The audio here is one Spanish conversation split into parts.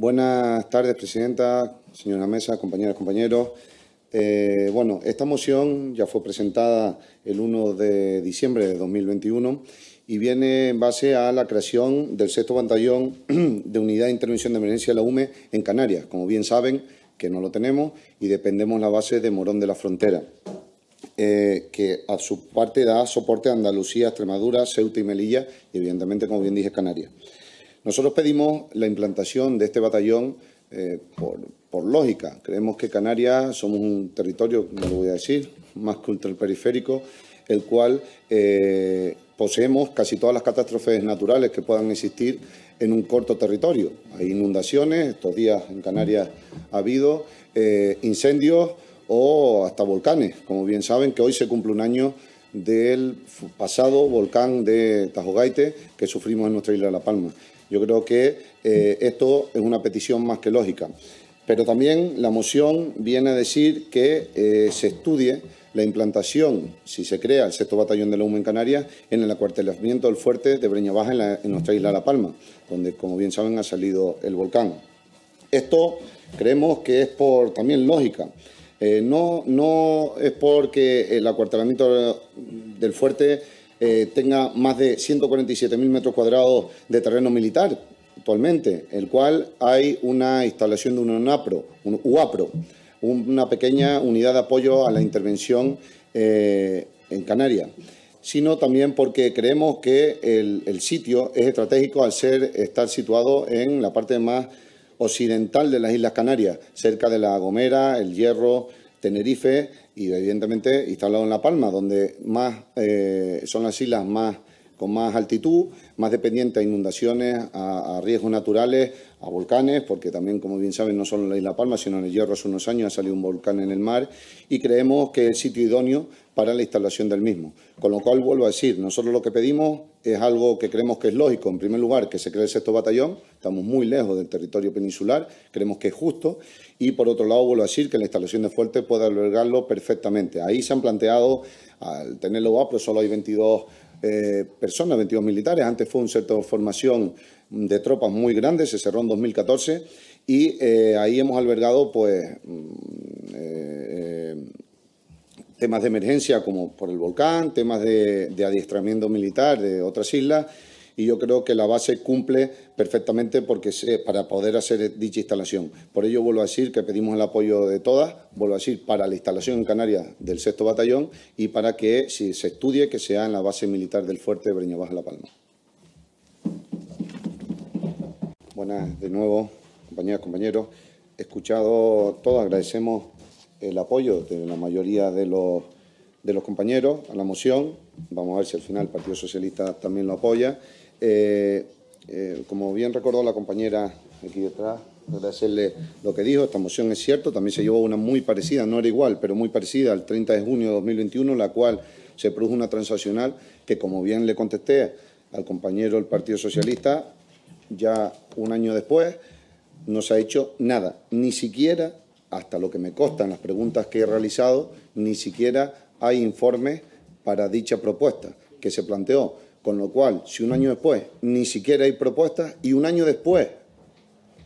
Buenas tardes, presidenta, señora Mesa, compañeras, compañeros. Eh, bueno, esta moción ya fue presentada el 1 de diciembre de 2021 y viene en base a la creación del sexto batallón de unidad de intervención de emergencia de la UME en Canarias. Como bien saben, que no lo tenemos y dependemos la base de Morón de la Frontera, eh, que a su parte da soporte a Andalucía, Extremadura, Ceuta y Melilla y, evidentemente, como bien dije, Canarias. Nosotros pedimos la implantación de este batallón eh, por, lógica. Creemos que Canarias somos un territorio, no lo voy a decir, más que ultraperiférico, periférico, el cual eh, poseemos casi todas las catástrofes naturales que puedan existir en un corto territorio. Hay inundaciones, estos días en Canarias ha habido eh, incendios o hasta volcanes. Como bien saben, que hoy se cumple un año del pasado volcán de Tajogaite que sufrimos en nuestra isla de La Palma. Yo creo que eh, esto es una petición más que lógica. Pero también la moción viene a decir que eh, se estudie la implantación, si se crea el sexto batallón de la UMA en Canarias, en el acuartelamiento del fuerte de Breña Baja en, nuestra isla La Palma, donde, como bien saben, ha salido el volcán. Esto creemos que es por también lógica. Eh, no, no es porque el acuartelamiento del fuerte eh, tenga más de 147.000 metros cuadrados de terreno militar actualmente, el cual hay una instalación de un UNAPRO, un UAPRO, una pequeña unidad de apoyo a la intervención eh, en Canarias sino también porque creemos que el, el, sitio es estratégico al ser estar situado en la parte más occidental de las Islas Canarias, cerca de La Gomera, El Hierro, Tenerife y evidentemente instalado en La Palma, donde más eh, son las islas más con más altitud, más dependiente a inundaciones, a, riesgos naturales, a volcanes, porque también, como bien saben, no solo en la Isla Palma, sino en el Hierro hace unos años ha salido un volcán en el mar y creemos que es el sitio idóneo para la instalación del mismo. Con lo cual, vuelvo a decir, nosotros lo que pedimos es algo que creemos que es lógico. En primer lugar, que se cree el sexto batallón, estamos muy lejos del territorio peninsular, creemos que es justo. Y por otro lado, vuelvo a decir que la instalación de Fuertes puede albergarlo perfectamente. Ahí se han planteado, al tenerlo va, pero solo hay 22 eh, personas, 22 militares. Antes fue un centro de formación de tropas muy grande, se cerró en 2014 y eh, ahí hemos albergado pues mm, eh, temas de emergencia como por el volcán, temas de adiestramiento militar de otras islas y yo creo que la base cumple perfectamente porque para poder hacer dicha instalación. Por ello vuelvo a decir que pedimos el apoyo de todas, vuelvo a decir, para la instalación en Canarias del sexto batallón y para que si se estudie que sea en la base militar del fuerte de Breña Baja La Palma. Buenas de nuevo, compañeras, compañeros. escuchado todo, agradecemos el apoyo de la mayoría de los compañeros a la moción. Vamos a ver si al final el Partido Socialista también lo apoya. Eh, eh, como bien recordó la compañera aquí detrás, agradecerle lo que dijo. Esta moción es cierto, también se llevó una muy parecida, no era igual, pero muy parecida al 30 de junio de 2021, la cual se produjo una transaccional que, como bien le contesté al compañero del Partido Socialista, ya un año después no se ha hecho nada, ni siquiera, hasta lo que me costan las preguntas que he realizado, ni siquiera hay informes para dicha propuesta que se planteó. Con lo cual, si un año después ni siquiera hay propuestas y un año después,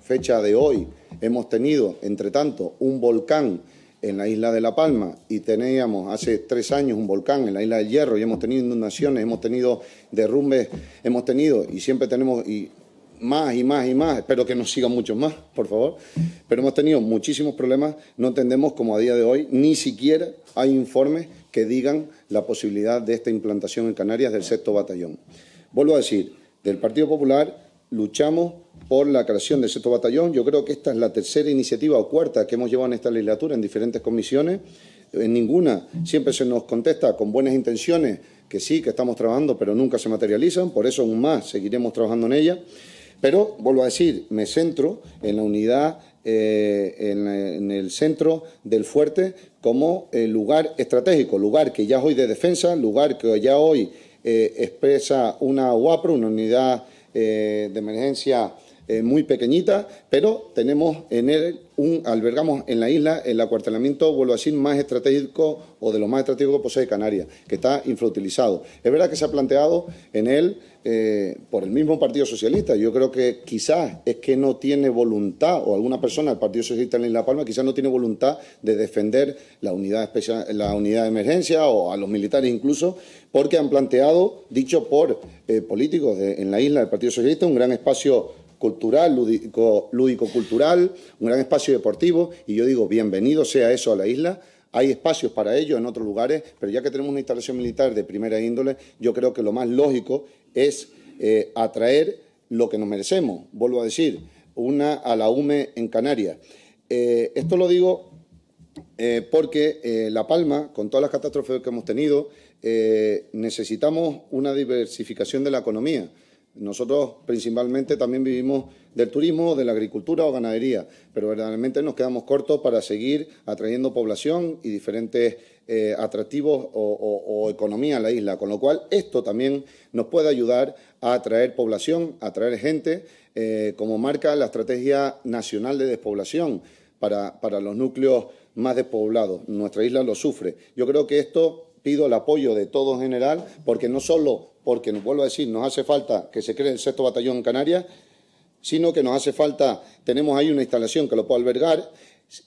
fecha de hoy, hemos tenido, entre tanto, un volcán en la isla de La Palma y teníamos hace tres años un volcán en la isla del Hierro y hemos tenido inundaciones, hemos tenido derrumbes, hemos tenido y siempre tenemos y más y más y más, espero que nos sigan muchos más, por favor, pero hemos tenido muchísimos problemas, no entendemos como a día de hoy ni siquiera hay informes que digan la posibilidad de esta implantación en Canarias del sexto batallón. Vuelvo a decir, del Partido Popular luchamos por la creación del sexto batallón. Yo creo que esta es la tercera iniciativa o cuarta que hemos llevado en esta legislatura en diferentes comisiones. En ninguna siempre se nos contesta con buenas intenciones que sí, que estamos trabajando, pero nunca se materializan. Por eso aún más seguiremos trabajando en ella. Pero, vuelvo a decir, me centro en la unidad eh, en, el centro del fuerte como eh, lugar estratégico, lugar que ya hoy de defensa, lugar que ya hoy eh, expresa una UAPRO, una unidad de emergencia muy pequeñita, pero tenemos en él un, albergamos en la isla el acuartelamiento, vuelvo a decir, más estratégico o de los más estratégicos que posee Canarias, que está infrautilizado. Es verdad que se ha planteado en él eh, por el mismo Partido Socialista. Yo creo que quizás es que no tiene voluntad, o alguna persona del Partido Socialista en La Palma quizás no tiene voluntad de defender la unidad, especial, la unidad de emergencia o a los militares incluso, porque han planteado, dicho por eh, políticos en la isla del Partido Socialista, un gran espacio cultural, lúdico, lúdico cultural, un gran espacio deportivo, y yo digo, bienvenido sea eso a la isla, hay espacios para ello en otros lugares, pero ya que tenemos una instalación militar de primera índole, yo creo que lo más lógico es eh, atraer lo que nos merecemos, vuelvo a decir, una a la UME en Canarias. Eh, esto lo digo eh, porque La Palma, con todas las catástrofes que hemos tenido, necesitamos una diversificación de la economía. Nosotros principalmente también vivimos del turismo, de la agricultura o ganadería, pero verdaderamente nos quedamos cortos para seguir atrayendo población y diferentes eh, atractivos o, economía a la isla, con lo cual esto también nos puede ayudar a atraer población, a atraer gente, eh, como marca la Estrategia Nacional de Despoblación para, para los núcleos más despoblados. Nuestra isla lo sufre. Yo creo que esto pido el apoyo de todo general, porque no solo, porque vuelvo a decir, nos hace falta que se cree el sexto batallón en Canarias, sino que nos hace falta, tenemos ahí una instalación que lo puede albergar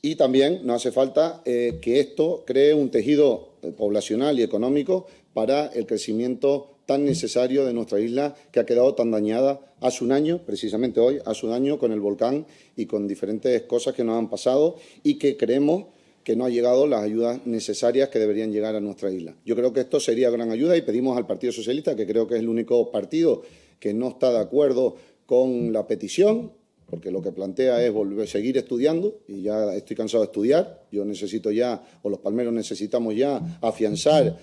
y también nos hace falta eh, que esto cree un tejido eh, poblacional y económico para el crecimiento tan necesario de nuestra isla que ha quedado tan dañada hace un año, precisamente hoy, hace un año con el volcán y con diferentes cosas que nos han pasado y que creemos que no ha llegado las ayudas necesarias que deberían llegar a nuestra isla. Yo creo que esto sería gran ayuda y pedimos al Partido Socialista, que creo que es el único partido que no está de acuerdo con la petición, porque lo que plantea es volver, a seguir estudiando y ya estoy cansado de estudiar. Yo necesito ya, o los palmeros necesitamos ya afianzar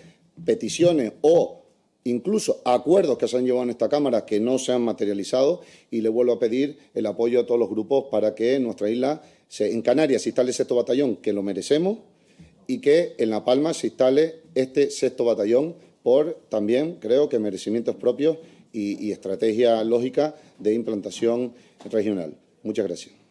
peticiones o incluso acuerdos que se han llevado en esta Cámara que no se han materializado y le vuelvo a pedir el apoyo a todos los grupos para que nuestra isla en Canarias se instale sexto batallón, que lo merecemos, y que en La Palma se instale este sexto batallón por también, creo que, merecimientos propios y estrategia lógica de implantación regional. Muchas gracias.